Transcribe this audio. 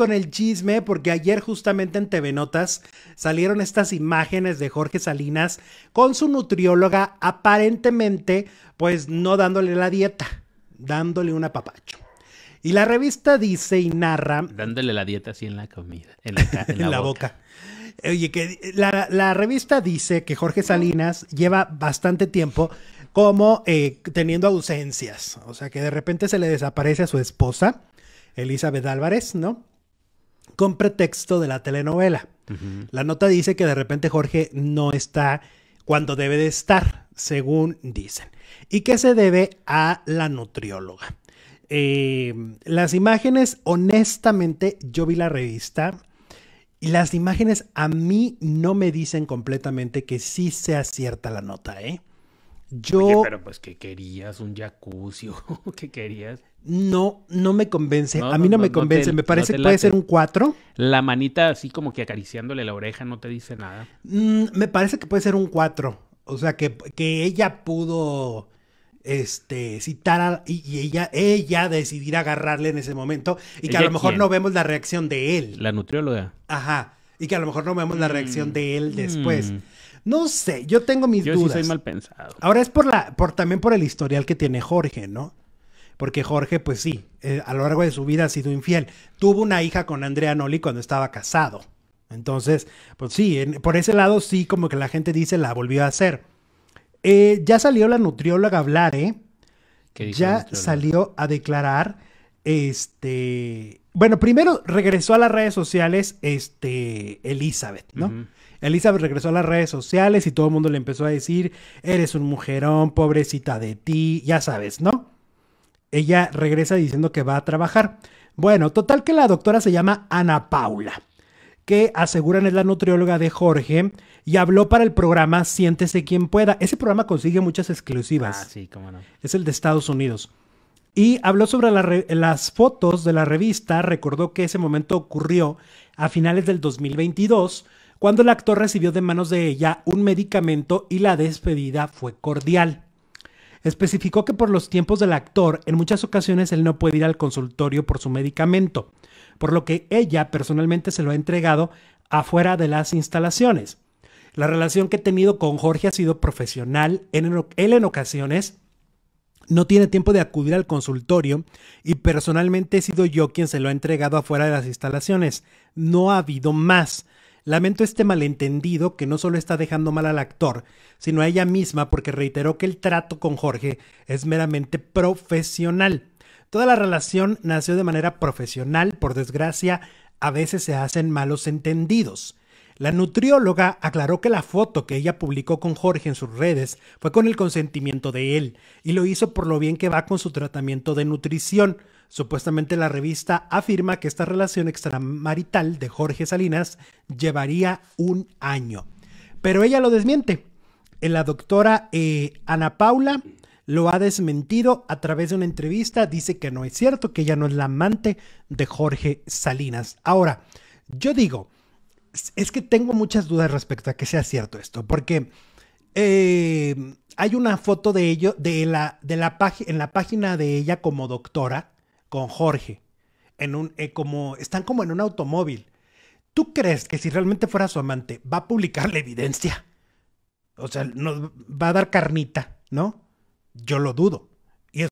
con el chisme porque ayer justamente en TV Notas salieron estas imágenes de Jorge Salinas con su nutrióloga aparentemente pues no dándole la dieta, dándole un apapacho. Y la revista dice y narra... Dándole la dieta así en la comida, en la, boca. Oye, que la, la, revista dice que Jorge Salinas lleva bastante tiempo como eh, teniendo ausencias. O sea, que de repente se le desaparece a su esposa, Elizabeth Álvarez, ¿no? con pretexto de la telenovela. La nota dice que de repente Jorge no está cuando debe de estar, según dicen, y que se debe a la nutrióloga. Eh, las imágenes, honestamente, yo vi la revista y las imágenes a mí no me dicen completamente que sí sea cierta la nota, ¿eh? Yo. pero pues que querías un jacuzzi o que querías. No, no me convence. a mí no, me convence. me parece que puede ser un 4. La manita así como que acariciándole la oreja no te dice nada. Mm, me parece que puede ser un 4. O sea, que, ella pudo este, citar y, ella, ella decidir agarrarle en ese momento y que a lo mejor no vemos la reacción de él. La nutrióloga. Ajá. Y que a lo mejor no vemos la reacción mm, de él después. Mm. No sé, yo tengo mis dudas. Yo sí soy mal pensado. Ahora es por la, por, también por el historial que tiene Jorge, ¿no? Porque Jorge, pues sí, eh, a lo largo de su vida ha sido infiel. Tuvo una hija con Andrea Noli cuando estaba casado. Entonces, pues sí, por ese lado sí, como que la gente dice la volvió a hacer. Eh, ya salió la nutrióloga a hablar, ¿eh? ya salió a declarar este, bueno, primero regresó a las redes sociales, este, Elizabeth, ¿no? Elizabeth regresó a las redes sociales y todo el mundo le empezó a decir, eres un mujerón, pobrecita de ti, ya sabes, ¿no? Ella regresa diciendo que va a trabajar. Bueno, total que la doctora se llama Ana Paula, que aseguran es la nutrióloga de Jorge y habló para el programa Siéntese quien pueda. Ese programa consigue muchas exclusivas. Ah, sí, cómo no. Es el de Estados Unidos. Y habló sobre las fotos de la revista, recordó que ese momento ocurrió a finales del 2022, cuando el actor recibió de manos de ella un medicamento y la despedida fue cordial. Especificó que por los tiempos del actor, en muchas ocasiones él no puede ir al consultorio por su medicamento, por lo que ella personalmente se lo ha entregado afuera de las instalaciones. La relación que he tenido con Jorge ha sido profesional, él en ocasiones no tiene tiempo de acudir al consultorio y personalmente he sido yo quien se lo ha entregado afuera de las instalaciones. No ha habido más. Lamento este malentendido que no solo está dejando mal al actor, sino a ella misma porque reiteró que el trato con Jorge es meramente profesional. Toda la relación nació de manera profesional, por desgracia, a veces se hacen malos entendidos. La nutrióloga aclaró que la foto que ella publicó con Jorge en sus redes fue con el consentimiento de él y lo hizo por lo bien que va con su tratamiento de nutrición. Supuestamente la revista afirma que esta relación extramarital de Jorge Salinas llevaría un año. Pero ella lo desmiente. Eh, la doctora eh, Ana Paula lo ha desmentido a través de una entrevista. Dice que no es cierto, que ella no es la amante de Jorge Salinas. Ahora, yo digo, es que tengo muchas dudas respecto a que sea cierto esto, porque eh, hay una foto de ello, de la, de la en la página de ella como doctora con Jorge, en un, eh, como, están como en un automóvil. ¿Tú crees que si realmente fuera su amante, va a publicar la evidencia? O sea, nos va a dar carnita, ¿no? Yo lo dudo.